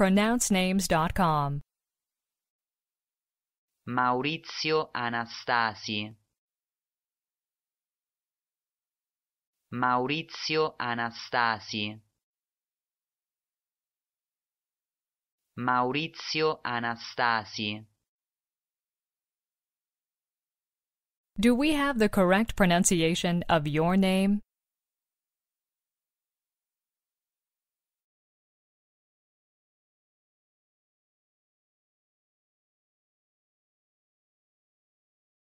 pronouncenames.com. Maurizio Anastasi Maurizio Anastasi Maurizio Anastasi Do we have the correct pronunciation of your name?